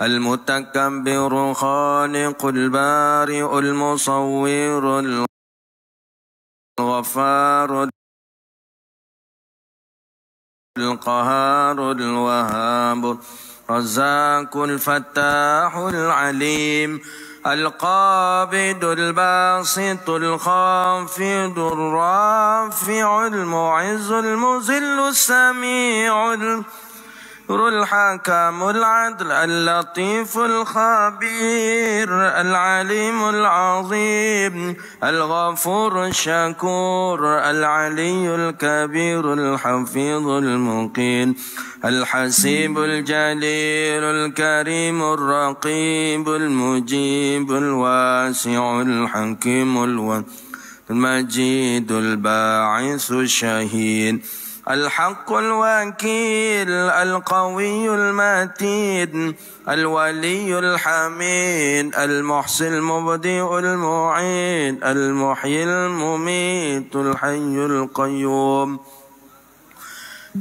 المتكبر خالق البارئ المصور الغفار القهار الوهاب الرزاق الفتاح العليم القابض الباسط الخافض الرافع المعز المذل السميع الحكم العدل اللطيف الخبير العليم العظيم الغفور الشكور العلي الكبير الحفيظ المقيم الحسيب الجليل الكريم الرقيب المجيب الواسع الحكيم المجيد الباعث الشهيد الحق الوكيل القوي المتين الولي الحميد المحصي المبدئ المعيد المحيي المميت الحي القيوم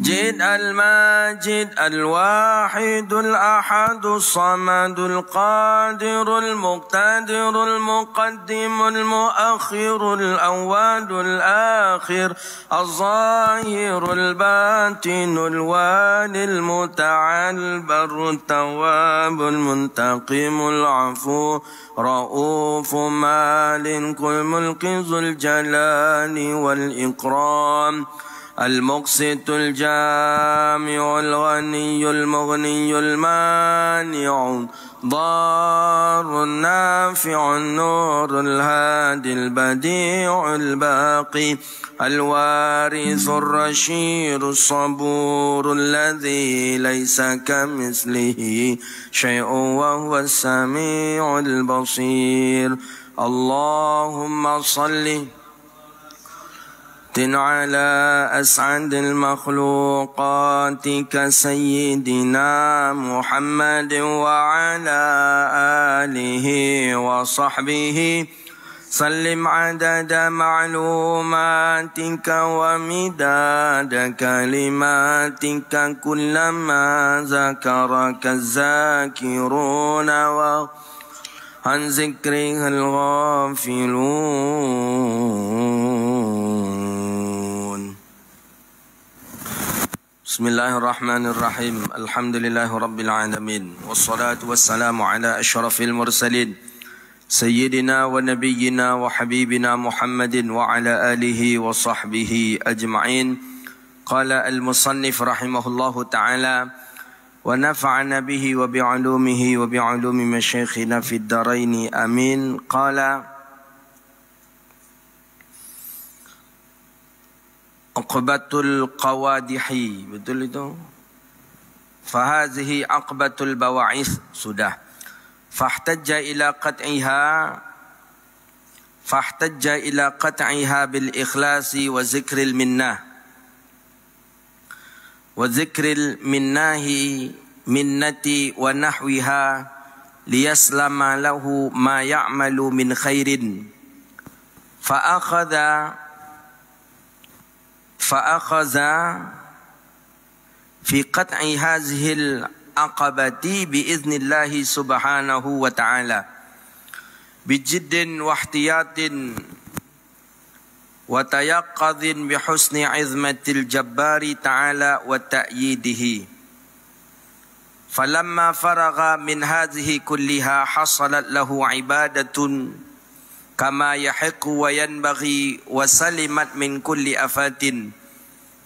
جد الماجد الواحد الأحد الصمد القادر المقتدر المقدم المؤخر الأول الآخر الظاهر الباطن الوالي المتعال البر التواب المنتقم العفو رؤوف مالك ملك ذو الجلال والإكرام المقسط الجامع الغني المغني المانع ضار النافع النور الهادي البديع الباقي الوارث الرشيد الصبور الذي ليس كمثله شيء وهو السميع البصير اللهم صلِّ على أسعد المخلوقات كسيدنا محمد وعلى آله وصحبه سلم عدد معلوماتك ومداد كلماتك كلما ذكرك الذاكرون وعن ذكره الغافلون بسم الله الرحمن الرحيم الحمد لله رب العالمين والصلاة والسلام على أشرف المرسلين سيدنا ونبينا وحبيبنا محمد وعلى آله وصحبه أجمعين قال المصنف رحمه الله تعالى ونفعنا به وبعلومه وبعلوم مشايخنا في الدارين آمين قال عقبة القوادح betul itu فهذه عقبة البواعث sudah فاحتج إلى قطعها فاحتج إلى قطعها بالإخلاص وذكر المنة وذكر المنة منة ونحوها ليسلم له ما يعمل من خير فأخذ فأخذ في قطع هذه العقبة بإذن الله سبحانه وتعالى بجد واحتياط وتيقظ بحسن عظمة الجبار تعالى وتأييده فلما فرغ من هذه كلها حصلت له عبادة Kama كما يحق وينبغي وسلمت من كل افات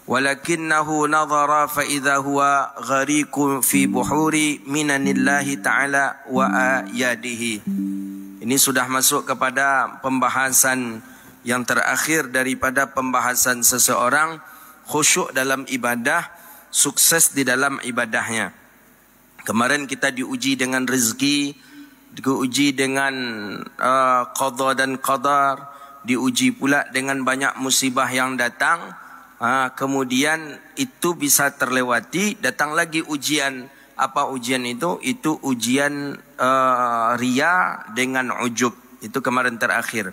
ولكنه نظر فاذا هو غريق في بحور من Taala wa ayadihi. Ini sudah masuk kepada pembahasan yang terakhir daripada pembahasan seseorang khusyuk dalam ibadah, sukses di dalam ibadahnya. Kemarin kita diuji dengan rezeki, diuji dengan uh, qada dan qadar diuji pula dengan banyak musibah yang datang uh, kemudian itu bisa terlewati datang lagi ujian apa ujian itu itu ujian uh, ria dengan ujub itu kemarin terakhir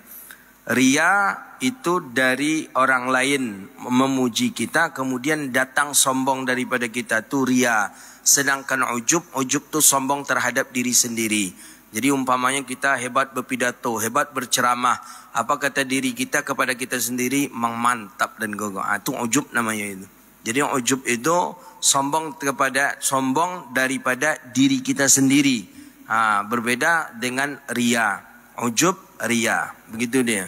ria itu dari orang lain memuji kita kemudian datang sombong daripada kita tu ria sedangkan ujub ujub tu sombong terhadap diri sendiri jadi umpamanya kita hebat berpidato, hebat berceramah. Apa kata diri kita kepada kita sendiri? mengmantap dan gogoh. Ah, ha, itu ujub namanya itu. Jadi ujub itu sombong kepada sombong daripada diri kita sendiri. Ha, berbeda dengan ria. Ujub, ria. Begitu dia.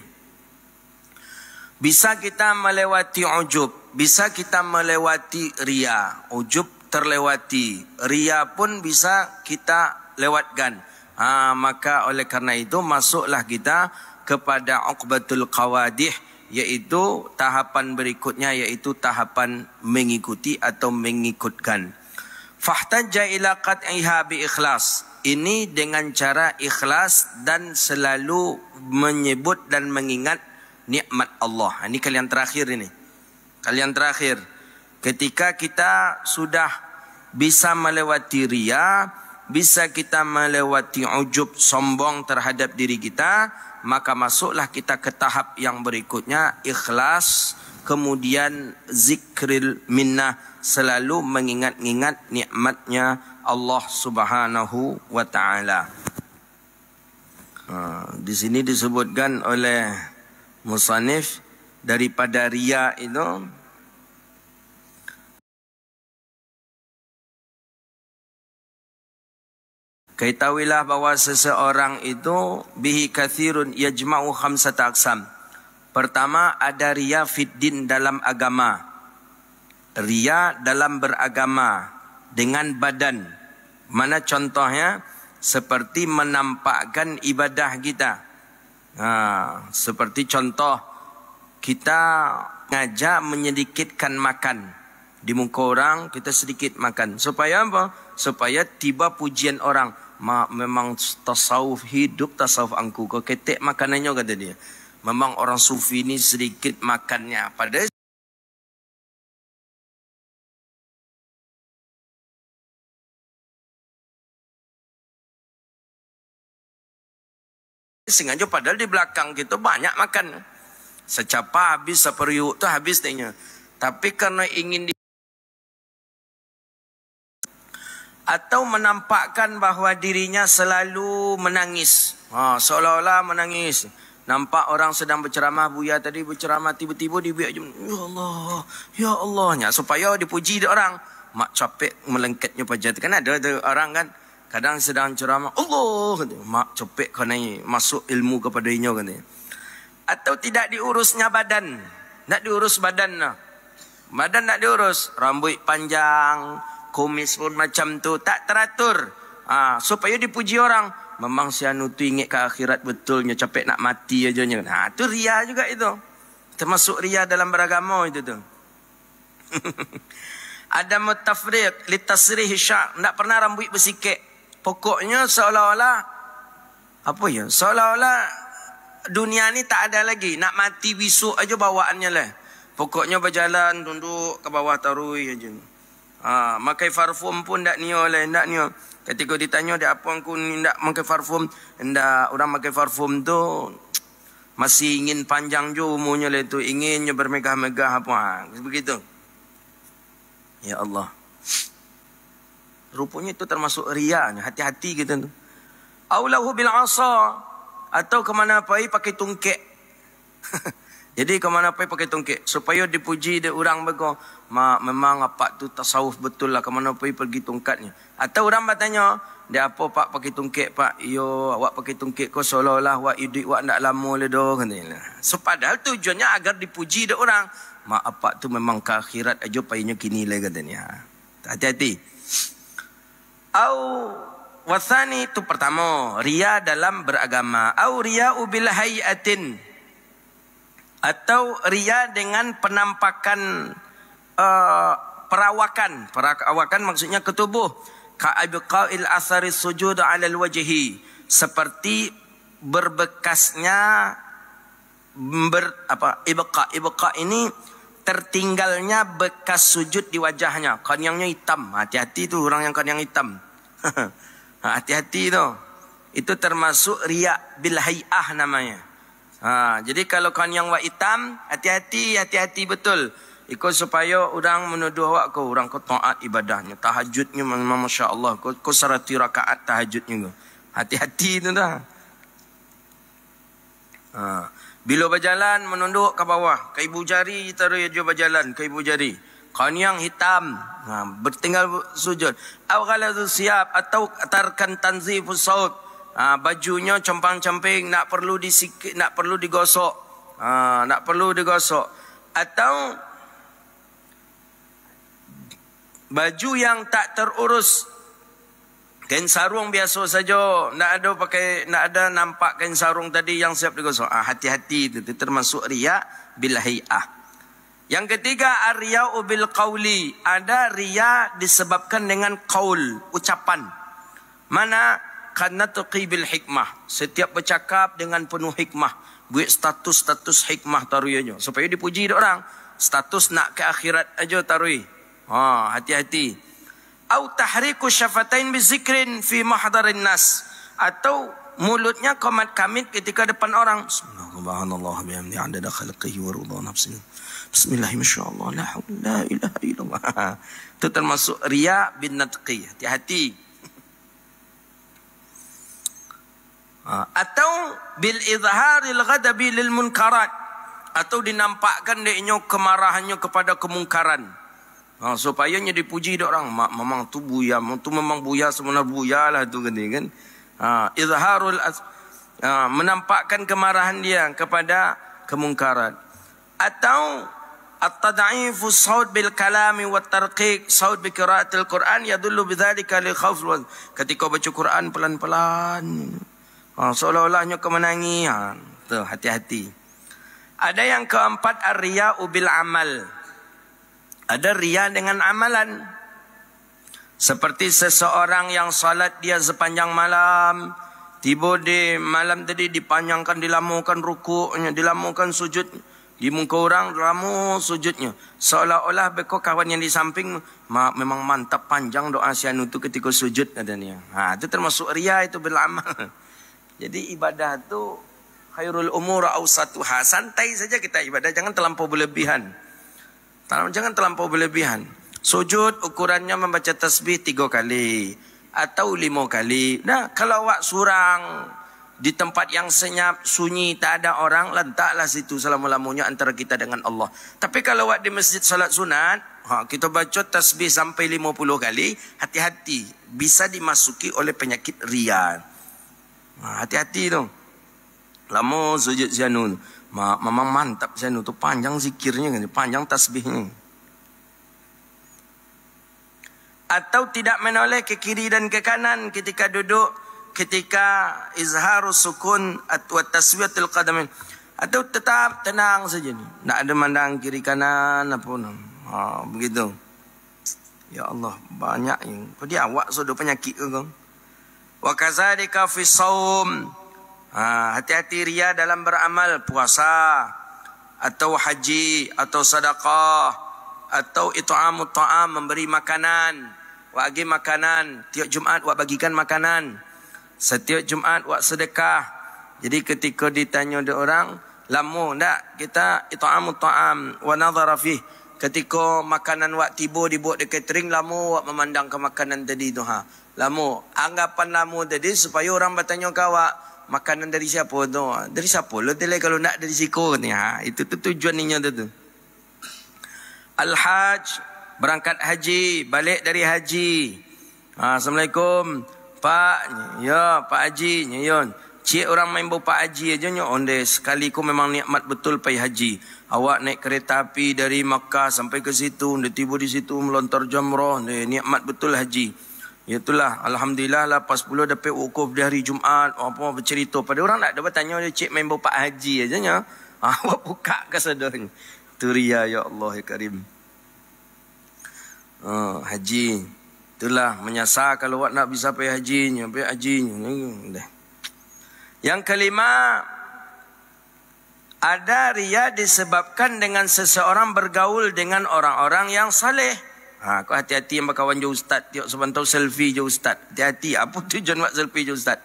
Bisa kita melewati ujub. Bisa kita melewati ria. Ujub terlewati. Ria pun bisa kita lewatkan ha, maka oleh karena itu masuklah kita kepada uqbatul qawadih yaitu tahapan berikutnya yaitu tahapan mengikuti atau mengikutkan fahtaja ila qat'iha bi ikhlas ini dengan cara ikhlas dan selalu menyebut dan mengingat nikmat Allah. Ha, ini kalian terakhir ini. Kalian terakhir. Ketika kita sudah bisa melewati riyah, bisa kita melewati ujub sombong terhadap diri kita, maka masuklah kita ke tahap yang berikutnya, ikhlas, kemudian zikril minnah, selalu mengingat-ingat nikmatnya Allah Subhanahu wa taala. Ha, di sini disebutkan oleh musannif daripada ria itu Kaitawilah bahwa seseorang itu bihi kathirun yajma'u khamsata aksam. Pertama ada riya fiddin dalam agama. Riya dalam beragama dengan badan. Mana contohnya? Seperti menampakkan ibadah kita. Ha, seperti contoh kita ngajak menyedikitkan makan di muka orang kita sedikit makan supaya apa supaya tiba pujian orang ma, memang tasawuf hidup tasawuf angku kau ketik makanannya kata dia memang orang sufi ini sedikit makannya pada sengaja padahal di belakang kita banyak makan secapa habis seperiuk tu habis tanya tapi karena ingin di atau menampakkan bahawa dirinya selalu menangis. Ha, seolah-olah menangis. Nampak orang sedang berceramah, Buya tadi berceramah, tiba-tiba dibiak je. Ya Allah, Ya Allah. Ya, supaya dipuji dia orang. Mak capek melengketnya pajak. Kan ada, ada orang kan, kadang sedang ceramah. Allah, mak capek kena masuk ilmu kepada inyo. Kan, atau tidak diurusnya badan. Nak diurus badan lah. Badan nak diurus. Rambut panjang. Rambut panjang kumis pun macam tu tak teratur ha, supaya dipuji orang memang si anu tu ingat ke akhirat betulnya capek nak mati aja nya ha tu ria juga itu termasuk ria dalam beragama itu tu ada mutafriq li tasrih syak tak pernah rambut bersikek pokoknya seolah-olah apa ya seolah-olah dunia ni tak ada lagi nak mati besok aja bawaannya lah pokoknya berjalan tunduk ke bawah tarui aja ya, Ha, makai parfum pun tak nio lah, tak nio. Ketika ditanya dia apa aku tak makai parfum, tak orang makai parfum tu masih ingin panjang jo umurnya lah itu, inginnya bermegah-megah apa. Ha, begitu. Ya Allah. Rupanya itu termasuk ria. Hati-hati kita tu. Aulahu bil asa. Atau kemana mana pakai tungkek. Jadi ke mana pun pakai tongkat. Supaya dipuji dia orang bego. ma memang apa tu tasawuf betul lah ke mana pun pergi tongkatnya. Atau orang bertanya, dia apa pak pakai tongkat pak? Yo, awak pakai tongkat kau seolah-olah awak hidup awak nak lama le doh So padahal tujuannya agar dipuji dia orang. ma apa tu memang ke akhirat aja payahnya kini le katanya. Hati-hati. Au wasani tu pertama, ria dalam beragama. Au ria ubil hayatin atau ria dengan penampakan uh, perawakan perawakan maksudnya ketubuh ka abqail asari sujud ala alwajhi seperti berbekasnya ber, apa ibqa ibqa ini tertinggalnya bekas sujud di wajahnya kanyangnya hitam hati-hati tu orang yang kanyang hitam hati-hati tu itu termasuk riak bil namanya Ha, jadi kalau kau yang wak hitam, hati-hati, hati-hati betul. Ikut supaya orang menuduh awak kau, orang kau taat ibadahnya. Tahajudnya memang Masya Allah. Kau, kau serati rakaat tahajudnya Hati-hati itu dah. Ha. Bila berjalan, menunduk ke bawah. Ke ibu jari, taruh dia berjalan. Ke ibu jari. Kau yang hitam, ha, bertinggal sujud. Awal siap, atau tarkan tanzifu saud ha, bajunya compang-camping nak perlu disikit nak perlu digosok ha, nak perlu digosok atau baju yang tak terurus kain sarung biasa saja nak ada pakai nak ada nampak kain sarung tadi yang siap digosok ha, hati-hati itu, itu termasuk riak bil hayah yang ketiga arya ubil kauli ada riya disebabkan dengan kaul ucapan mana kanatqi bil hikmah setiap bercakap dengan penuh hikmah buat status-status hikmah taruyanya supaya dipuji orang status nak ke akhirat aja taruy ha hati-hati au tahriku syafatain bizikrin fi mahdarin nas atau mulutnya komat kamit ketika depan orang subhanallah bihamdi anda dah khalqihi warudha nafsin. bismillahirrahmanirrahim la haula illallah itu termasuk riya bin natqi hati-hati Ha, atau bil izharil ghadabi lil munkarat atau dinampakkan deknyo kemarahannya kepada kemungkaran ha, supaya nya dipuji dok orang Mak, memang tu buya tu memang buya semena buyalah tu gini kan ha, izharul az- ha, menampakkan kemarahan dia kepada kemungkaran atau at-tad'ifu saud bil kalami wa tarqiq saud bi qira'atil quran yadullu bidzalika li khawf ketika baca quran pelan-pelan Ha, Seolah-olahnya kau Ha, tu, hati-hati. Ada yang keempat, arya ubil amal. Ada ria dengan amalan. Seperti seseorang yang salat dia sepanjang malam. Tiba di malam tadi dipanjangkan, dilamukan rukuknya, dilamukan sujud. Di muka orang ramu sujudnya. Seolah-olah beko kawan yang di samping memang mantap panjang doa si anu tu ketika sujud katanya. Ha, itu termasuk ria itu beramal. Jadi ibadah tu khairul umur au satu ha santai saja kita ibadah jangan terlampau berlebihan. jangan terlampau berlebihan. Sujud ukurannya membaca tasbih tiga kali atau lima kali. Nah, kalau awak surang di tempat yang senyap, sunyi, tak ada orang, lantaklah situ selama-lamanya antara kita dengan Allah. Tapi kalau awak di masjid salat sunat, ha, kita baca tasbih sampai lima puluh kali, hati-hati. Bisa dimasuki oleh penyakit riyad. Ha, hati-hati tu. Lama sujud Zianu tu. memang mantap Zianu tu. Panjang zikirnya kan. Panjang tasbih ni. Atau tidak menoleh ke kiri dan ke kanan ketika duduk. Ketika izharu sukun atau taswiatul qadamin. Atau tetap tenang saja. ni. Tak ada mandang kiri kanan apapun. Ha, begitu. Ya Allah, banyak yang. Kau dia awak sudah penyakit ke kau? Wa kadzalika fi shaum. Ha, hati-hati ria dalam beramal puasa atau haji atau sedekah atau itu ta'am memberi makanan wa agi makanan tiap Jumaat wa bagikan makanan setiap Jumaat wa sedekah jadi ketika ditanya orang lamu ndak kita itu ta'am wa nadhara fihi ketika makanan wak tiba dibuat di catering lamu wak memandang ke makanan tadi tu ha. Lamu, anggapan lamu tadi supaya orang bertanya kawak makanan dari siapa tu? Ha. Dari siapa? Lo tele kalau nak dari siko ni ha. Itu tu tujuan ninya tu tu. Al Hajj berangkat haji, balik dari haji. Ha, assalamualaikum. Pak, ya, Pak Haji, nyon. Ya, ya. Cik orang main bapa haji aja nyok onde. Sekali ku memang nikmat betul pai haji. Awak naik kereta api dari Makkah sampai ke situ. Onde tiba di situ melontar jamrah. Onde nikmat betul haji. Itulah alhamdulillah lepas lah, 10 dapat wukuf di hari Jumaat. Apa bercerita pada orang nak dapat tanya dia cik main bapa haji aja nya. Awak buka ke sedang. Turia ya Allah ya Karim. Uh, haji. Itulah menyasar kalau awak nak bisa pergi haji. Pergi haji. Dah. Yang kelima, ada ria disebabkan dengan seseorang bergaul dengan orang-orang yang saleh. Ha, kau hati-hati yang berkawan je ustaz. Tiap sebentar selfie je ustaz. Hati-hati. Apa tu je nak selfie je ustaz?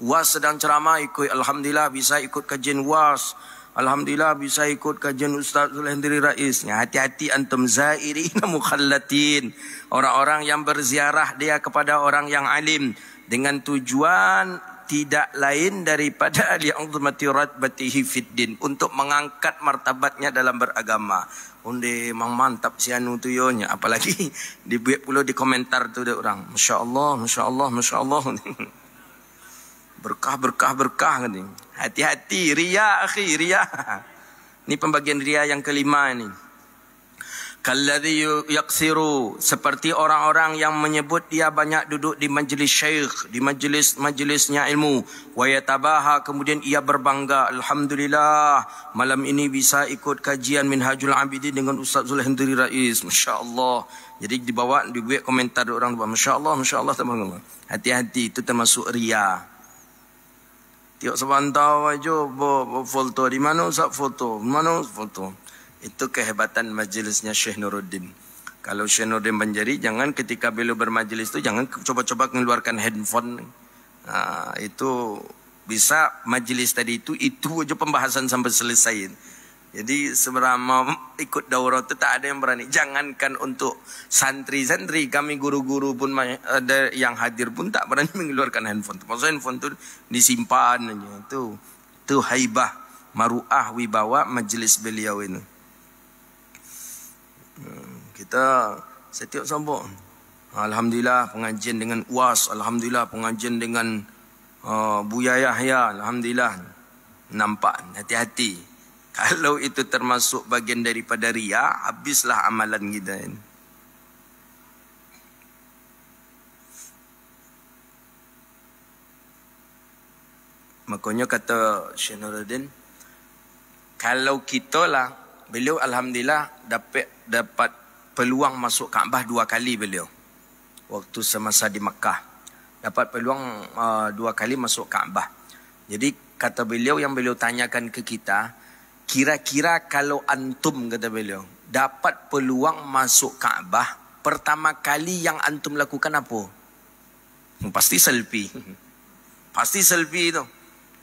Was sedang ceramah ikut. Alhamdulillah bisa ikut kajian was. Alhamdulillah bisa ikut kajian Ustaz Zulhendri Rais. Ya, hati-hati antum zairi mukhallatin. Orang-orang yang berziarah dia kepada orang yang alim. Dengan tujuan tidak lain daripada li'udzmati ratbatihi fid din untuk mengangkat martabatnya dalam beragama. Unde mang mantap si anu tu yonya apalagi dibuat pula di komentar tu dia orang. Masya-Allah, masya-Allah, masya-Allah. Berkah berkah berkah ni. Hati-hati ria akhi ria. Ni pembagian ria yang kelima ni kalladhi yaksiru seperti orang-orang yang menyebut dia banyak duduk di majlis syekh di majlis-majlisnya ilmu wa yatabaha kemudian ia berbangga alhamdulillah malam ini bisa ikut kajian minhajul abidin dengan ustaz Zulhendri Rais masyaallah jadi dibawa dibuat komentar orang tu masyaallah masyaallah teman-teman hati-hati itu termasuk ria tiok sebantau aja foto di mana ustaz foto mana foto. Itu kehebatan majelisnya Syekh Nuruddin. Kalau Syekh Nuruddin menjadi, jangan ketika beliau bermajelis itu, jangan coba-coba mengeluarkan handphone. Nah, itu bisa majelis tadi itu, itu aja pembahasan sampai selesai. Jadi seberapa ikut daurah itu tak ada yang berani. Jangankan untuk santri-santri, kami guru-guru pun ada yang hadir pun tak berani mengeluarkan handphone. Maksudnya handphone itu disimpan. Itu, itu haibah, maruah wibawa majelis beliau ini kita setiap sambung. Alhamdulillah pengajian dengan UAS, alhamdulillah pengajian dengan uh, Buya Yahya, ya, alhamdulillah nampak hati-hati. Kalau itu termasuk bagian daripada ria, habislah amalan kita ini. Makanya kata Syekh Nuruddin, kalau kita lah Beliau alhamdulillah dapat dapat peluang masuk Kaabah dua kali beliau. Waktu semasa di Mekah. Dapat peluang uh, dua kali masuk Kaabah. Jadi kata beliau yang beliau tanyakan ke kita, kira-kira kalau antum kata beliau dapat peluang masuk Kaabah, pertama kali yang antum lakukan apa? Pasti selfie. Pasti selfie itu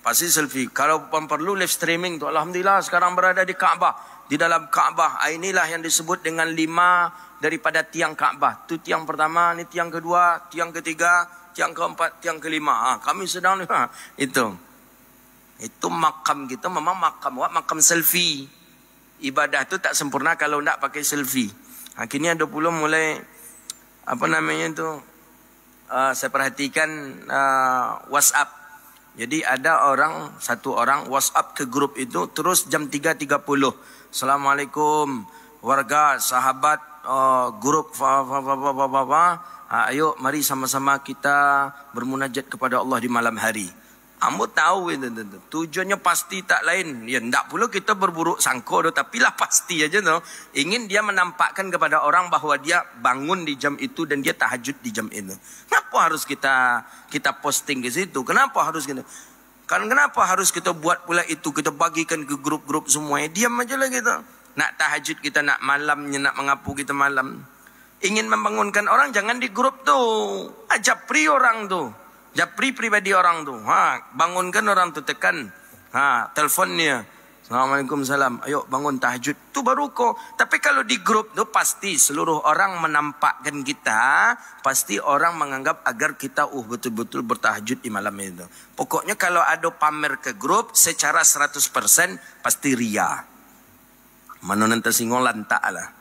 pasti selfie. Kalau pun perlu live streaming tu alhamdulillah sekarang berada di Kaabah. Di dalam Kaabah ah, inilah yang disebut dengan lima daripada tiang Kaabah. Tu tiang pertama, ini tiang kedua, tiang ketiga, tiang keempat, tiang kelima. Ha, kami sedang ha, itu. Itu makam kita memang makam buat makam selfie. Ibadah tu tak sempurna kalau nak pakai selfie. Kini ada pula mulai apa namanya tu uh, saya perhatikan uh, WhatsApp jadi ada orang, satu orang WhatsApp ke grup itu terus jam 3.30. Assalamualaikum warga sahabat uh, grup fa fa fa fa ah, Ayo mari sama-sama kita bermunajat kepada Allah di malam hari. Ambo tahu itu, itu, itu. tujuannya pasti tak lain. Ya tidak pula kita berburuk sangka tu tapi lah pasti aja tu. Ingin dia menampakkan kepada orang bahawa dia bangun di jam itu dan dia tahajud di jam itu. Kenapa harus kita kita posting ke situ? Kenapa harus kita? Kan kenapa harus kita buat pula itu kita bagikan ke grup-grup semuanya? Eh? Diam aja lah kita. Nak tahajud kita nak malamnya nak mengapu kita malam. Ingin membangunkan orang jangan di grup tu. Ajak pri orang tu japri pribadi orang tu ha bangunkan orang tu tekan ha telefonnya Assalamualaikum salam. Ayo bangun tahajud. Tu baru kau. Tapi kalau di grup tu pasti seluruh orang menampakkan kita. Pasti orang menganggap agar kita uh betul-betul bertahajud di malam itu. Pokoknya kalau ada pamer ke grup secara 100% pasti ria. Mana nanti singgung lantak lah.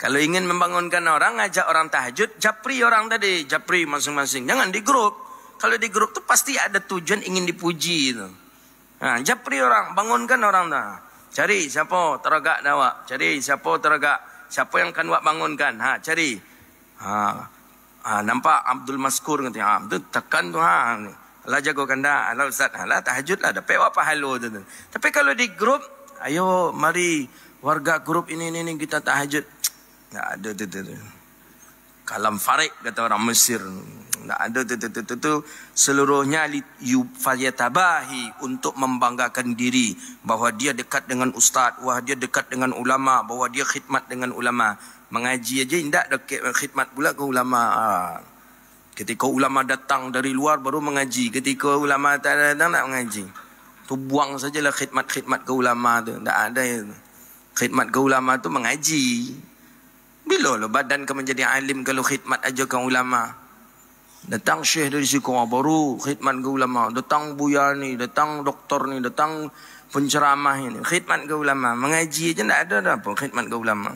Kalau ingin membangunkan orang, ajak orang tahajud. Japri orang tadi. Japri masing-masing. Jangan di grup kalau di grup tuh pasti ada tujuan ingin dipuji itu. Nah, ha, japri orang, bangunkan orang dah. Cari siapa teragak dah wak. Cari siapa teragak. Siapa yang kan wak bangunkan. Ha, cari. Ha. ha nampak Abdul Maskur kata, ha, tu tekan tu ha. Alah jago kanda, alah ustaz, alah tahajud lah. Dapat wak pahala tu, tu. Tapi kalau di grup, ayo mari warga grup ini, ini, ini kita tahajud. Tak ada tu, tu, tu. Kalam farik kata orang Mesir. Nah, ada tu tu tu tu, tu seluruhnya yufayatabahi untuk membanggakan diri bahawa dia dekat dengan ustaz, wah dia dekat dengan ulama, bahawa dia khidmat dengan ulama. Mengaji aja tidak dekat khidmat pula ke ulama. Ha. Ketika ulama datang dari luar baru mengaji. Ketika ulama tak datang nak mengaji. Tu buang sajalah khidmat-khidmat ke ulama tu. Tak ada itu. Khidmat ke ulama tu mengaji. Bila lo badan kau menjadi alim kalau khidmat aja kau ulama. Datang syekh dari si Sikoa baru khidmat ke ulama. Datang buya ni, datang doktor ni, datang penceramah ini. Khidmat ke ulama. Mengaji je tak ada, ada apa khidmat ke ulama.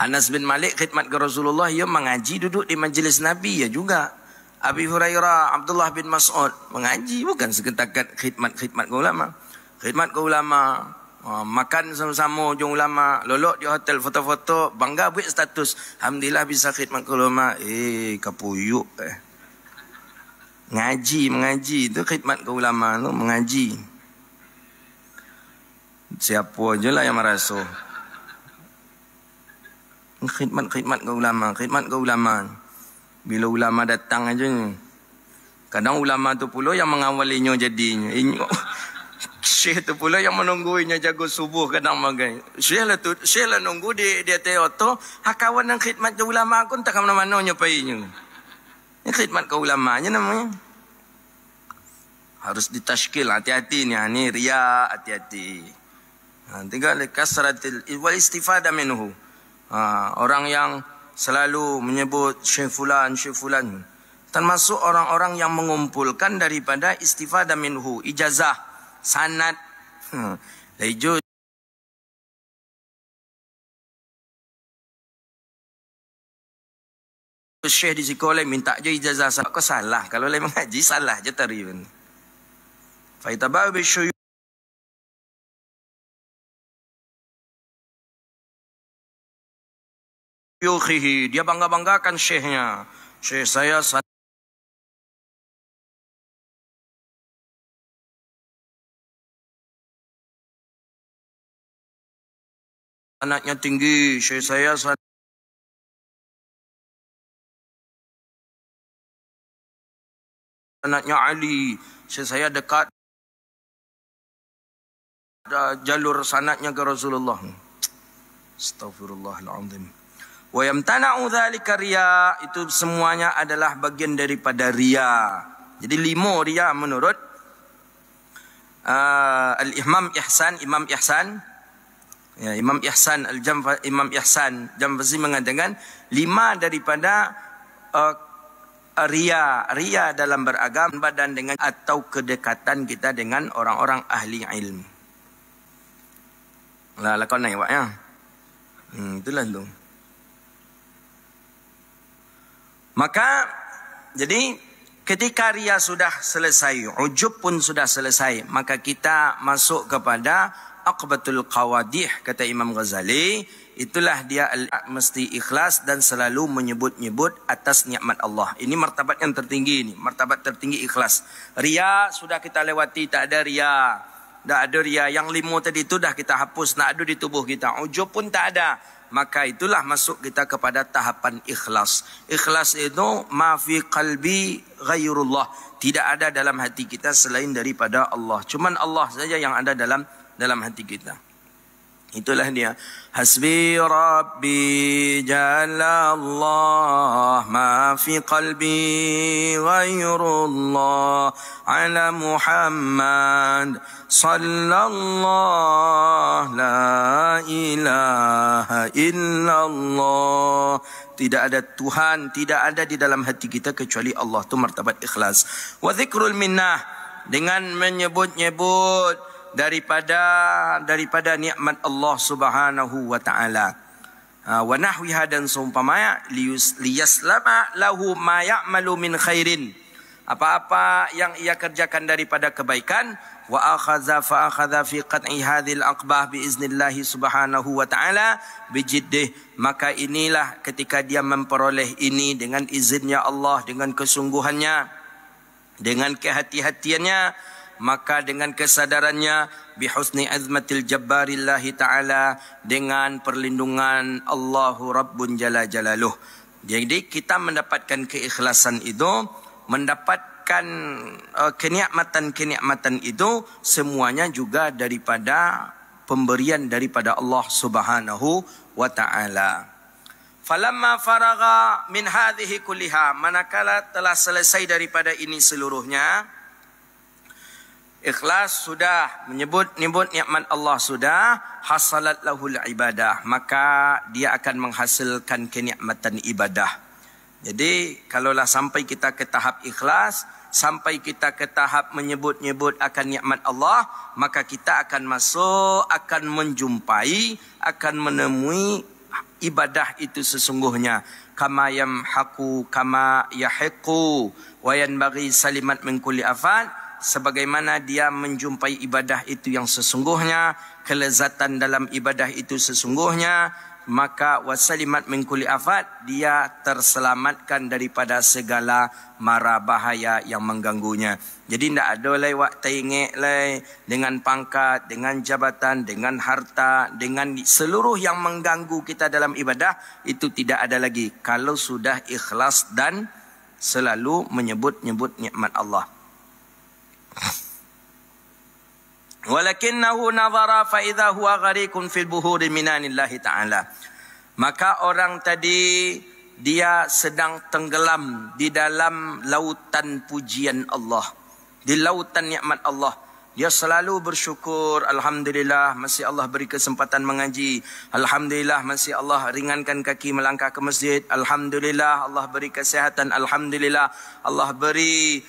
Anas bin Malik khidmat ke Rasulullah. Ia mengaji duduk di majlis Nabi ya juga. Abi Hurairah, Abdullah bin Mas'ud. Mengaji bukan seketakat khidmat-khidmat ke ulama. Khidmat ke ulama. Khidmat ke ulama. Ah, makan sama-sama ujung ulama, lolok di hotel foto-foto, bangga buat status. Alhamdulillah bisa khidmat ke ulama. Eh, kapuyuk eh. Ngaji, mengaji itu khidmat ke ulama tu mengaji. Siapa je lah yang merasa. Khidmat-khidmat ke ulama, khidmat ke ulama. Bila ulama datang aja ni. Kadang ulama tu pula yang mengawalinya jadinya. Ingat. Syekh tu pula yang menungguinya jago subuh ke nak magai. Syekh lah tu, Syekh lah nunggu di di teh ah, auto, hakawan nang khidmat ke ulama aku tak kamana mano nya painyo. Ini khidmat ke ulama nya namanya. Harus ditashkil hati-hati ni, ha, ni riya hati-hati. Ha tinggal kasratil wal istifada minhu. Ha, orang yang selalu menyebut Syekh fulan, Syekh fulan. Termasuk orang-orang yang mengumpulkan daripada istifada minhu, ijazah sanat leju hmm. Syekh di sekolah minta je ijazah sahabat. Kau salah. Kalau lain mengaji, salah je tari. Faitabah bishuyuh. yukhihi dia bangga-banggakan syekhnya syekh saya anaknya tinggi, saya saya anaknya Ali, saya saya dekat ada jalur sanatnya ke Rasulullah. Astagfirullahaladzim. Wa yamtana'u dhalika riya. Itu semuanya adalah bagian daripada riya. Jadi lima riya menurut uh, Al-Imam Ihsan. Imam Ihsan. Ya, Imam Ihsan Al Jamfa Imam Ihsan Jamfazi mengatakan lima daripada uh, ria ria dalam beragama badan dengan atau kedekatan kita dengan orang-orang ahli ilmu. Lah lah kau wak ya. Hmm, itulah tu. Maka jadi ketika ria sudah selesai, ujub pun sudah selesai, maka kita masuk kepada aqbatul qawadih kata Imam Ghazali itulah dia mesti ikhlas dan selalu menyebut-nyebut atas nikmat Allah. Ini martabat yang tertinggi ini, martabat tertinggi ikhlas. Ria sudah kita lewati, tak ada ria. Tak ada ria. Yang lima tadi itu dah kita hapus, nak ada di tubuh kita. Ujub pun tak ada. Maka itulah masuk kita kepada tahapan ikhlas. Ikhlas itu ma fi qalbi ghairullah. Tidak ada dalam hati kita selain daripada Allah. Cuma Allah saja yang ada dalam dalam hati kita. Itulah dia. Hasbi Rabbi jalla Allah ma fi qalbi ghairullah ala Muhammad sallallahu la ilaha illallah tidak ada Tuhan, tidak ada di dalam hati kita kecuali Allah tu martabat ikhlas. Wa zikrul minnah dengan menyebut-nyebut daripada daripada nikmat Allah Subhanahu wa taala. Ha, wa nahwiha dan seumpamanya liyaslama lahu ma ya'malu min khairin. Apa-apa yang ia kerjakan daripada kebaikan wa akhadha fa akhadha fi qat'i hadhil aqbah bi iznillah subhanahu wa ta'ala bi maka inilah ketika dia memperoleh ini dengan izinnya Allah dengan kesungguhannya dengan kehati-hatiannya maka dengan kesadarannya bihusni azmatil jabbarillahi taala dengan perlindungan Allahu rabbun jala jalaluh jadi kita mendapatkan keikhlasan itu mendapatkan uh, kenikmatan-kenikmatan itu semuanya juga daripada pemberian daripada Allah Subhanahu wa taala falamma faraga min hadhihi kulliha manakala telah selesai daripada ini seluruhnya Ikhlas sudah menyebut-nyebut nikmat Allah sudah hasalat lahul ibadah maka dia akan menghasilkan kenikmatan ibadah. Jadi kalaulah sampai kita ke tahap ikhlas, sampai kita ke tahap menyebut-nyebut akan nikmat Allah, maka kita akan masuk akan menjumpai akan menemui ibadah itu sesungguhnya kama yamhaqu kama yahiqu wa yanbaghi salimat min kulli afat sebagaimana dia menjumpai ibadah itu yang sesungguhnya, kelezatan dalam ibadah itu sesungguhnya, maka wasalimat mengkuli afat, dia terselamatkan daripada segala mara bahaya yang mengganggunya. Jadi tidak ada lagi waktu ingat lagi dengan pangkat, dengan jabatan, dengan harta, dengan seluruh yang mengganggu kita dalam ibadah, itu tidak ada lagi. Kalau sudah ikhlas dan selalu menyebut-nyebut nikmat Allah. Walakinnahu nazara fa idza huwa gharikun fil buhuri minanillahi ta'ala. Maka orang tadi dia sedang tenggelam di dalam lautan pujian Allah. Di lautan nikmat Allah. Ya selalu bersyukur. Alhamdulillah masih Allah beri kesempatan mengaji. Alhamdulillah masih Allah ringankan kaki melangkah ke masjid. Alhamdulillah Allah beri kesehatan, Alhamdulillah Allah beri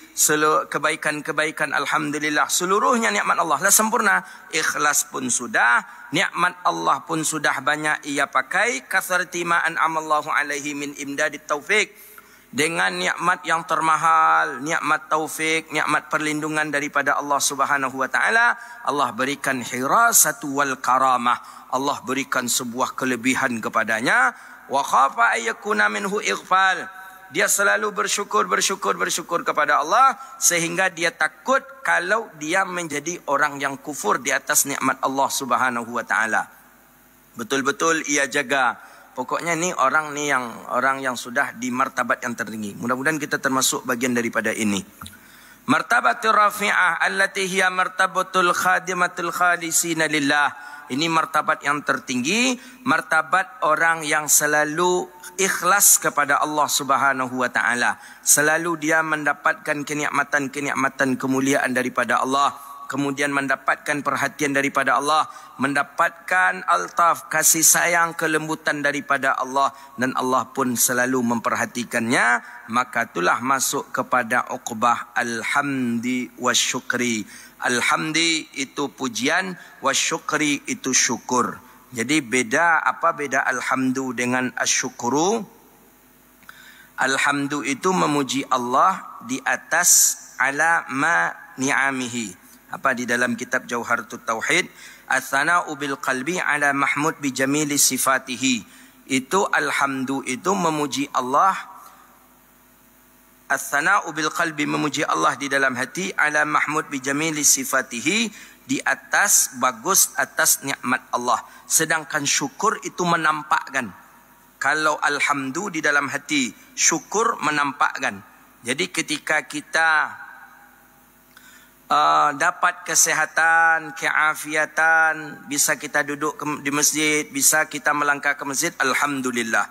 kebaikan-kebaikan. Alhamdulillah seluruhnya nikmat Allah. Lah sempurna. Ikhlas pun sudah. Nikmat Allah pun sudah banyak ia pakai. Kasar timaan amallahu alaihi min imdadit taufiq dengan nikmat yang termahal nikmat taufik nikmat perlindungan daripada Allah Subhanahu wa taala Allah berikan satu wal karamah Allah berikan sebuah kelebihan kepadanya wa khafa ayyakuna minhu ighfal dia selalu bersyukur bersyukur bersyukur kepada Allah sehingga dia takut kalau dia menjadi orang yang kufur di atas nikmat Allah Subhanahu wa taala betul-betul ia jaga pokoknya ini orang ni yang orang yang sudah di martabat yang tertinggi. Mudah-mudahan kita termasuk bagian daripada ini. Martabatul rafi'ah allati hiya martabatul khadimatul khalisin lillah. Ini martabat yang tertinggi, martabat orang yang selalu ikhlas kepada Allah Subhanahu wa taala. Selalu dia mendapatkan kenikmatan-kenikmatan kemuliaan daripada Allah kemudian mendapatkan perhatian daripada Allah, mendapatkan altaf kasih sayang kelembutan daripada Allah dan Allah pun selalu memperhatikannya, maka itulah masuk kepada uqbah alhamdi wasyukri. Alhamdi itu pujian, wasyukri itu syukur. Jadi beda apa beda alhamdu dengan asyukru? Alhamdu itu memuji Allah di atas ala ma ni'amihi apa di dalam kitab Jauhar Tauhid asana ubil qalbi ala mahmud bi jamili sifatihi itu alhamdu itu memuji Allah asana ubil qalbi memuji Allah di dalam hati ala mahmud bi jamili sifatihi di atas bagus atas nikmat Allah sedangkan syukur itu menampakkan kalau alhamdu di dalam hati syukur menampakkan jadi ketika kita uh, dapat kesehatan, keafiatan, bisa kita duduk ke, di masjid, bisa kita melangkah ke masjid, alhamdulillah.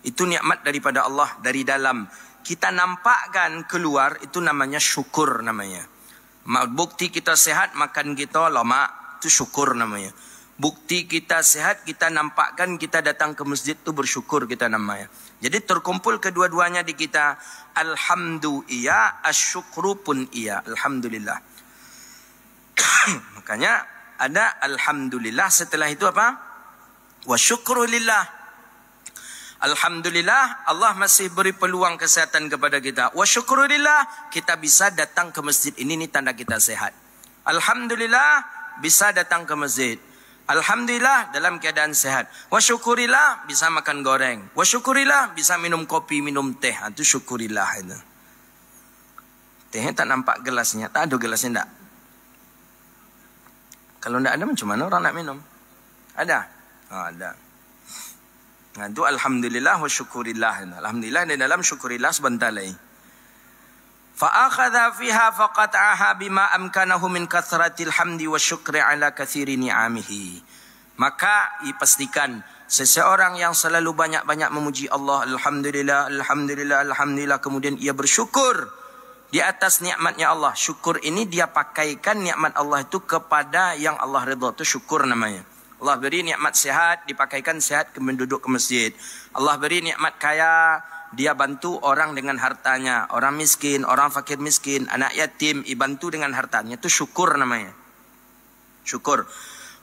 Itu nikmat daripada Allah dari dalam. Kita nampakkan keluar itu namanya syukur namanya. Bukti kita sehat makan kita lemak itu syukur namanya. Bukti kita sehat kita nampakkan kita datang ke masjid itu bersyukur kita namanya. Jadi terkumpul kedua-duanya di kita. Alhamdulillah, asyukru pun iya. Alhamdulillah. Makanya ada alhamdulillah setelah itu apa? Wa syukrulillah. Alhamdulillah Allah masih beri peluang kesehatan kepada kita. Wa syukrulillah kita bisa datang ke masjid ini ni tanda kita sehat. Alhamdulillah bisa datang ke masjid. Alhamdulillah dalam keadaan sehat. Wa syukurillah bisa makan goreng. Wa syukurillah bisa minum kopi, minum teh. Itu ha, syukurillah itu. Tehnya tak nampak gelasnya. Tak ada gelasnya tak? Kalau tidak ada macam mana orang nak minum? Ada? Ha, ada. Nah, ha, itu Alhamdulillah wa syukurillah. Alhamdulillah di dalam syukurillah sebentar lagi. فَأَخَذَ فِيهَا فَقَطْعَهَا بِمَا أَمْكَنَهُ مِنْ كَثْرَةِ الْحَمْدِ وَشُكْرِ عَلَى كَثِيرِ نِعَامِهِ Maka dipastikan seseorang yang selalu banyak-banyak memuji Allah Alhamdulillah, Alhamdulillah, Alhamdulillah Kemudian ia bersyukur di atas nikmatnya Allah. Syukur ini dia pakaikan nikmat Allah itu kepada yang Allah redha itu syukur namanya. Allah beri nikmat sehat, dipakaikan sehat ke menduduk ke masjid. Allah beri nikmat kaya, dia bantu orang dengan hartanya. Orang miskin, orang fakir miskin, anak yatim, dibantu dengan hartanya. Itu syukur namanya. Syukur.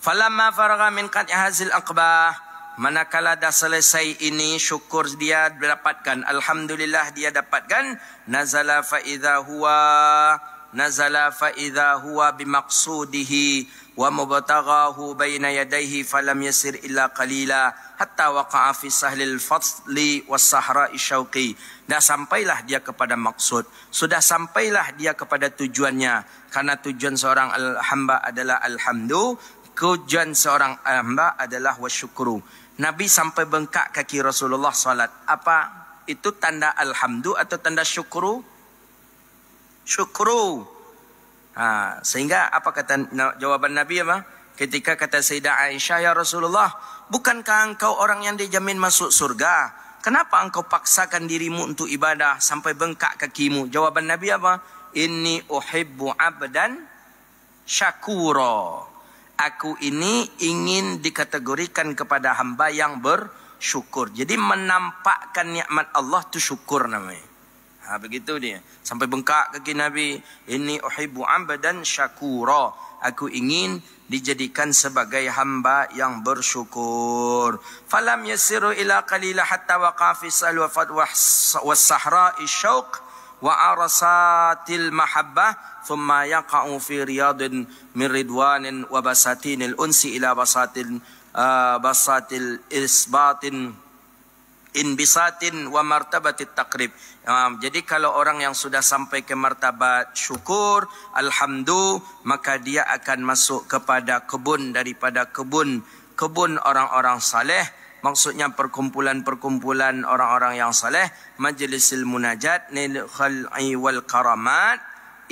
Falamma faraga min qat'i hazil aqbah. Manakala dah selesai ini syukur dia dapatkan alhamdulillah dia dapatkan nazala fa idza huwa nazala fa idza huwa bimaqsudihi wa mubtaghahu baina yadayhi falam yasir illa qalila hatta waqa'a fi sahlil fadli wasahra isyauqi dah sampailah dia kepada maksud sudah sampailah dia kepada tujuannya karena tujuan seorang hamba adalah alhamdulillah. tujuan seorang hamba adalah wasyukru Nabi sampai bengkak kaki Rasulullah salat. Apa? Itu tanda alhamdu atau tanda syukru? Syukru. Ha, sehingga apa kata jawaban Nabi apa? Ketika kata Sayyidah Aisyah, Ya Rasulullah, bukankah engkau orang yang dijamin masuk surga? Kenapa engkau paksakan dirimu untuk ibadah sampai bengkak kakimu? Jawaban Nabi apa? Ini uhibbu abdan syakuro aku ini ingin dikategorikan kepada hamba yang bersyukur. Jadi menampakkan nikmat Allah itu syukur namanya. Ha, begitu dia. Sampai bengkak kaki Nabi. Ini uhibu dan syakura. Aku ingin dijadikan sebagai hamba yang bersyukur. Falam yasiru ila qalila hatta waqafis al-wafad wa sahrai syauq wa arsatil mahabbah thumma yaqa'u fi riyadin min ridwanin wa basatinil unsi ila basatin uh, ah, basatil isbatin in bisatin wa martabatit taqrib ah, jadi kalau orang yang sudah sampai ke martabat syukur alhamdulillah maka dia akan masuk kepada kebun daripada kebun kebun orang-orang saleh maksudnya perkumpulan-perkumpulan orang-orang yang saleh majlisil munajat nil khal'i wal karamat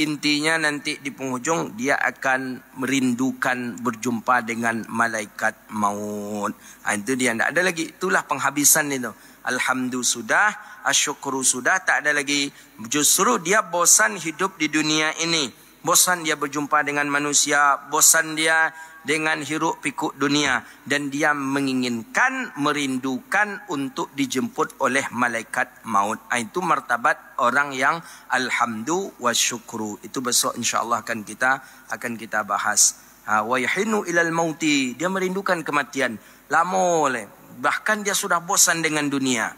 intinya nanti di penghujung dia akan merindukan berjumpa dengan malaikat maut ha, itu dia tidak ada lagi itulah penghabisan itu alhamdulillah sudah asyukru sudah tak ada lagi justru dia bosan hidup di dunia ini bosan dia berjumpa dengan manusia bosan dia dengan hiruk pikuk dunia dan dia menginginkan merindukan untuk dijemput oleh malaikat maut ah, itu martabat orang yang alhamdu wa syukru itu besok insyaallah akan kita akan kita bahas ah, wa yahinu ilal mauti dia merindukan kematian lama oleh bahkan dia sudah bosan dengan dunia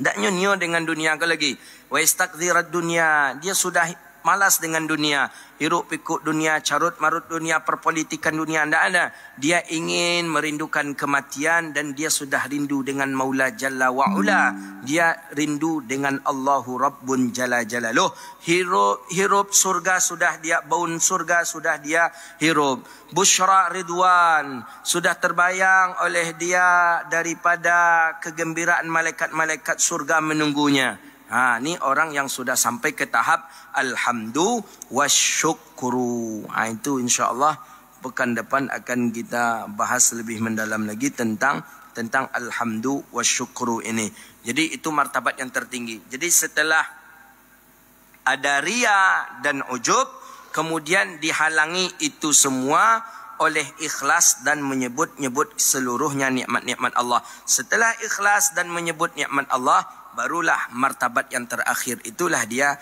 tak nyonyo dengan dunia ke lagi wa istakdirat dunia dia sudah malas dengan dunia. Hiruk pikuk dunia, carut marut dunia, perpolitikan dunia. Tidak ada. Dia ingin merindukan kematian dan dia sudah rindu dengan Maula Jalla wa'ula. Dia rindu dengan Allahu Rabbun Jalla Jalla. Loh, hirup, hirup surga sudah dia, baun surga sudah dia hirup. Bushra Ridwan sudah terbayang oleh dia daripada kegembiraan malaikat-malaikat surga menunggunya. Ha, ini orang yang sudah sampai ke tahap alhamdu wasyukru. Ha, itu insyaAllah pekan depan akan kita bahas lebih mendalam lagi tentang tentang alhamdu wasyukru ini. Jadi itu martabat yang tertinggi. Jadi setelah ada ria dan ujub, kemudian dihalangi itu semua oleh ikhlas dan menyebut-nyebut seluruhnya nikmat-nikmat Allah. Setelah ikhlas dan menyebut nikmat Allah, barulah martabat yang terakhir itulah dia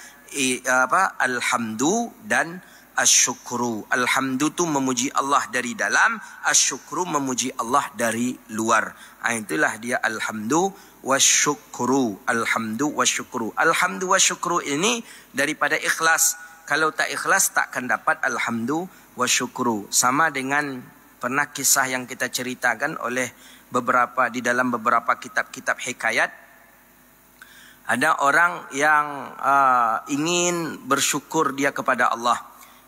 apa alhamdu dan asyukru. Alhamdu tu memuji Allah dari dalam, asyukru memuji Allah dari luar. Ha, itulah dia alhamdu wasyukru. Alhamdu wasyukru. Alhamdu wasyukru ini daripada ikhlas. Kalau tak ikhlas takkan dapat alhamdu wasyukru. Sama dengan pernah kisah yang kita ceritakan oleh beberapa di dalam beberapa kitab-kitab hikayat ada orang yang uh, ingin bersyukur dia kepada Allah.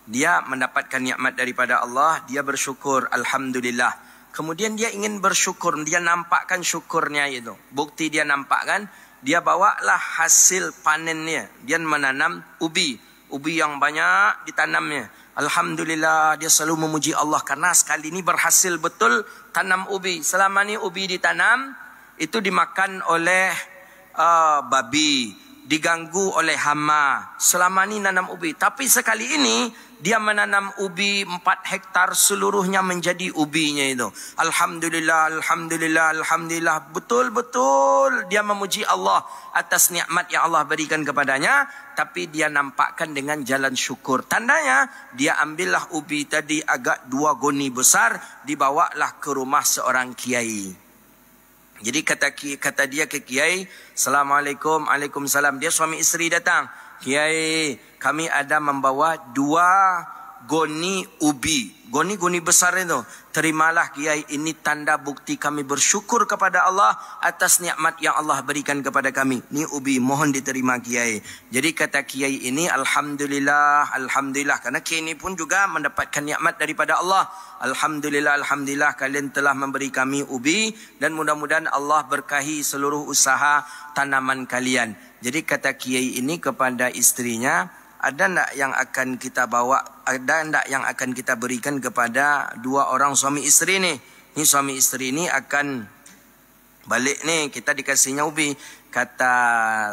Dia mendapatkan nikmat daripada Allah, dia bersyukur alhamdulillah. Kemudian dia ingin bersyukur, dia nampakkan syukurnya itu. Bukti dia nampakkan, dia bawalah hasil panennya. Dia menanam ubi, ubi yang banyak ditanamnya. Alhamdulillah dia selalu memuji Allah karena sekali ini berhasil betul tanam ubi. Selama ini ubi ditanam itu dimakan oleh ah, babi, diganggu oleh hama. Selama ni nanam ubi. Tapi sekali ini, dia menanam ubi 4 hektar seluruhnya menjadi ubinya itu. Alhamdulillah, Alhamdulillah, Alhamdulillah. Betul-betul dia memuji Allah atas nikmat yang Allah berikan kepadanya. Tapi dia nampakkan dengan jalan syukur. Tandanya, dia ambillah ubi tadi agak dua goni besar. Dibawalah ke rumah seorang kiai. Jadi kata kata dia ke kiai, "Assalamualaikum, Waalaikumsalam." Dia suami isteri datang. "Kiai, kami ada membawa dua goni ubi. Goni-goni besar itu. Terimalah kiai ini tanda bukti kami bersyukur kepada Allah atas nikmat yang Allah berikan kepada kami. Ni ubi mohon diterima kiai. Jadi kata kiai ini alhamdulillah, alhamdulillah karena kiai ini pun juga mendapatkan nikmat daripada Allah. Alhamdulillah, alhamdulillah kalian telah memberi kami ubi dan mudah-mudahan Allah berkahi seluruh usaha tanaman kalian. Jadi kata kiai ini kepada istrinya, ada tak yang akan kita bawa ada tak yang akan kita berikan kepada dua orang suami isteri ni ni suami isteri ni akan balik ni kita dikasihnya ubi kata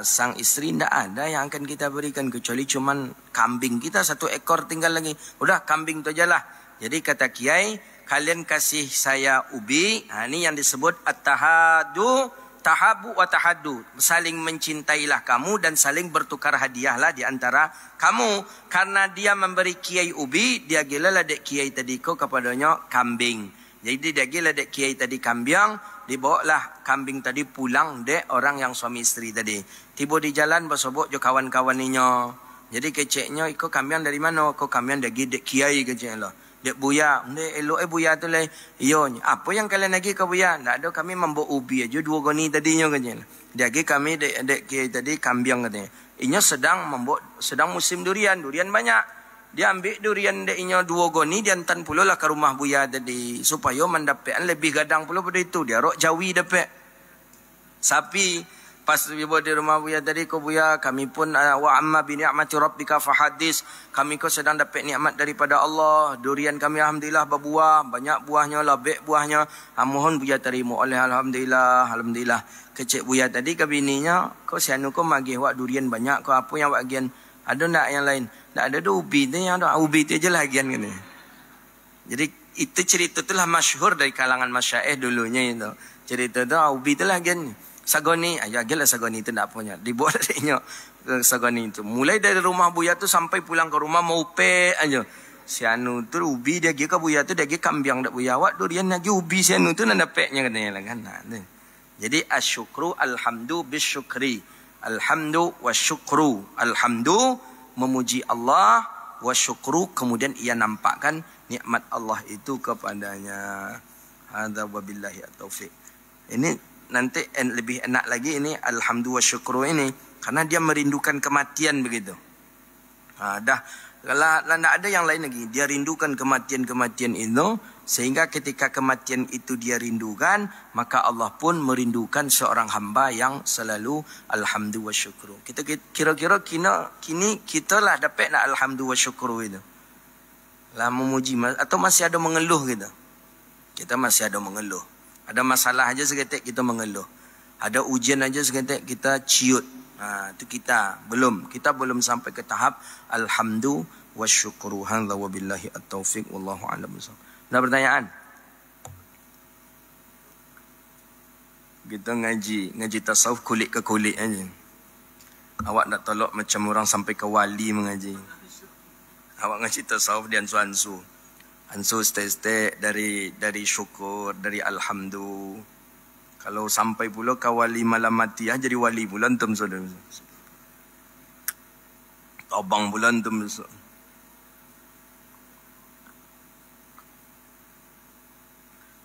sang isteri, tidak ada yang akan kita berikan kecuali cuma kambing kita satu ekor tinggal lagi udah kambing tu aja lah jadi kata kiai kalian kasih saya ubi nah, ha, ini yang disebut at-tahadu tahabu wa tahaddu saling mencintailah kamu dan saling bertukar hadiahlah di antara kamu karena dia memberi kiai ubi dia gila lah dek kiai tadi ko kepada nyok kambing jadi dia gila dek kiai tadi kambing dibawa lah kambing tadi pulang dek orang yang suami istri tadi tiba di jalan bersobok jo kawan-kawan nyok, jadi keceknya ko kambing dari mana ko kambing dari dek kiai keceknya lah Dek buya. Ini elok eh buya tu lain. Yo, apa yang kalian lagi ke buya? Tak ada kami membuat ubi aja dua goni tadinya kan. Jadi kami dek dek ke tadi kambing katanya. Inya sedang membuat sedang musim durian, durian banyak. Dia ambil durian dek inya dua goni dia hantar pula lah ke rumah buya tadi supaya mendapatkan lebih gadang pula pada itu. Dia rok jawi dapat. Sapi Pas tiba di rumah Buya tadi ko Buya kami pun uh, wa amma bi ni'mati rabbika fa hadis kami ko sedang dapat nikmat daripada Allah durian kami alhamdulillah berbuah banyak buahnya labek buahnya ha, mohon Buya terima oleh alhamdulillah alhamdulillah kecik Buya tadi ke bininya ko sianu ko magih wa durian banyak ko apa yang gian ada nak yang lain tak ada dah ubi tu yang ada ubi tu ajalah gian ni jadi itu cerita telah masyhur dari kalangan masyaikh dulunya itu cerita tu ubi itulah gian Sagoni, ayo ah, ya, agil lah sagoni itu tak punya. Dibuat adiknya sagoni itu. Mulai dari rumah Buya tu sampai pulang ke rumah mau pe aja. Si Anu tu ubi dia pergi ke Buya tu, dia pergi kambiang dek Buya. Awak durian lagi ubi si Anu tu, nanda peknya katanya lah kan. Ha, Jadi asyukru alhamdu bisyukri. Alhamdu wa syukru. Alhamdu memuji Allah wa syukru. Kemudian ia nampakkan nikmat Allah itu kepadanya. Hadha wa billahi at-taufiq. Ini nanti en, lebih enak lagi ini alhamdulillah syukur ini karena dia merindukan kematian begitu. Ha, dah kalau tidak ada yang lain lagi dia rindukan kematian-kematian itu sehingga ketika kematian itu dia rindukan maka Allah pun merindukan seorang hamba yang selalu alhamdulillah syukur. Kita kira-kira kini, kini kita lah dapat nak alhamdulillah syukur itu. Lah memuji atau masih ada mengeluh kita. Kita masih ada mengeluh. Ada masalah aja seketik kita mengeluh. Ada ujian aja seketik kita ciut. Ha, itu kita belum. Kita belum sampai ke tahap alhamdulillah wa syukru hadza wa billahi at taufiq wallahu a'lam. Ada pertanyaan? Kita ngaji, ngaji tasawuf kulit ke kulit aja. Awak nak tolak macam orang sampai ke wali mengaji. Awak ngaji tasawuf dan suansu. -ansu. Hansu setiap-setiap dari, dari syukur, dari alhamdulillah. Kalau sampai pula kau wali malam mati, ha, jadi wali pula entum saudara. Tobang pula entum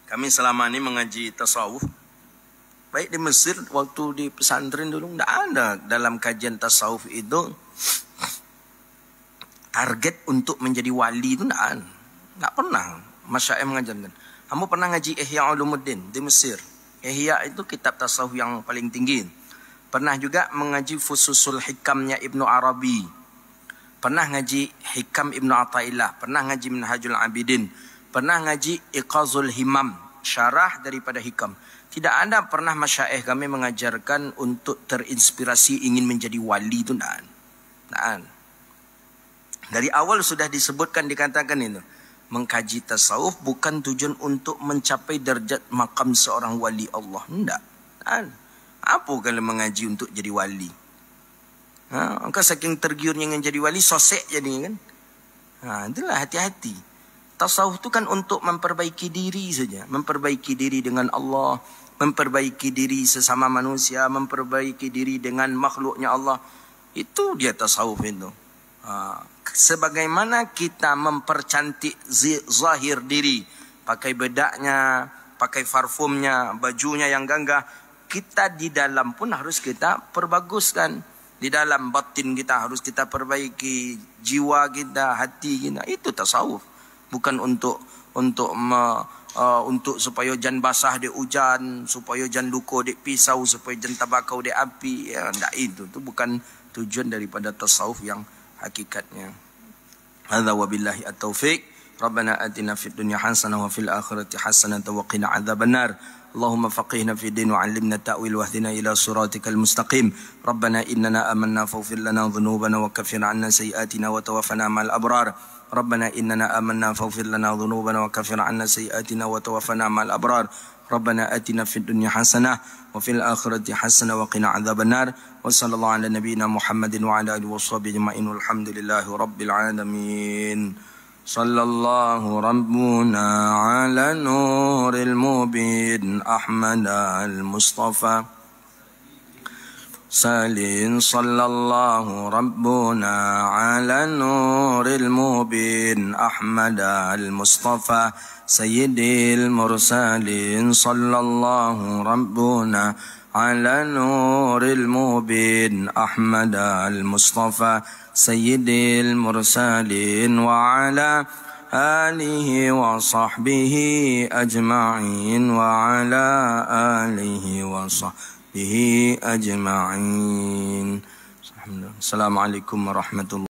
Kami selama ini mengaji tasawuf. Baik di Mesir, waktu di pesantren dulu, tidak ada dalam kajian tasawuf itu. Target untuk menjadi wali itu tidak ada. Tak pernah masyair mengajarkan. Kamu pernah ngaji Ihya Ulumuddin di Mesir. Ihya itu kitab tasawuf yang paling tinggi. Pernah juga mengaji Fususul Hikamnya Ibn Arabi. Pernah ngaji Hikam Ibnu Athaillah, pernah ngaji Minhajul Abidin, pernah ngaji Iqazul Himam, syarah daripada Hikam. Tidak ada pernah masyaih kami mengajarkan untuk terinspirasi ingin menjadi wali itu tidak. Dari awal sudah disebutkan dikatakan itu mengkaji tasawuf bukan tujuan untuk mencapai derajat makam seorang wali Allah. Tidak. Kan? Apa kalau mengaji untuk jadi wali? Ha, engkau saking tergiurnya dengan jadi wali, sosek jadi kan? Ha, itulah hati-hati. Tasawuf itu kan untuk memperbaiki diri saja. Memperbaiki diri dengan Allah. Memperbaiki diri sesama manusia. Memperbaiki diri dengan makhluknya Allah. Itu dia tasawuf itu. Ha, sebagaimana kita mempercantik zahir diri pakai bedaknya pakai parfumnya bajunya yang gagah kita di dalam pun harus kita perbaguskan di dalam batin kita harus kita perbaiki jiwa kita hati kita itu tasawuf bukan untuk untuk me, uh, untuk supaya jan basah di hujan supaya jan luko di pisau supaya jan tabakau di api ya ndak itu itu bukan tujuan daripada tasawuf yang hakikatnya hadza wabillahi at Rabbana ربنا آتنا في الدنيا حسنة وفي الآخرة حسنة wa عذاب النار اللهم فقهنا في الدين وعلمنا التأويل واهدنا إلى صراطك المستقيم ربنا إننا آمنا فاغفر لنا ذنوبنا وكفر عنا سيئاتنا وتوفنا مع الأبرار ربنا إننا آمنا فاغفر لنا ذنوبنا وكفر عنا سيئاتنا وتوفنا مع الأبرار ربنا آتنا في الدنيا حسنة وفي الآخرة حسنة وقنا عذاب النار وصلى الله على نبينا محمد وعلى آله وصحبه أجمعين والحمد لله رب العالمين صلى الله ربنا على نور المبين أحمد المصطفى سالين صلى الله ربنا على نور المبين أحمد المصطفى سيدي المرسلين صلى الله ربنا على نور المبين أحمد المصطفى سيدي المرسلين وعلى آله وصحبه أجمعين وعلى آله وصحبه به أجمعين السلام عليكم ورحمة الله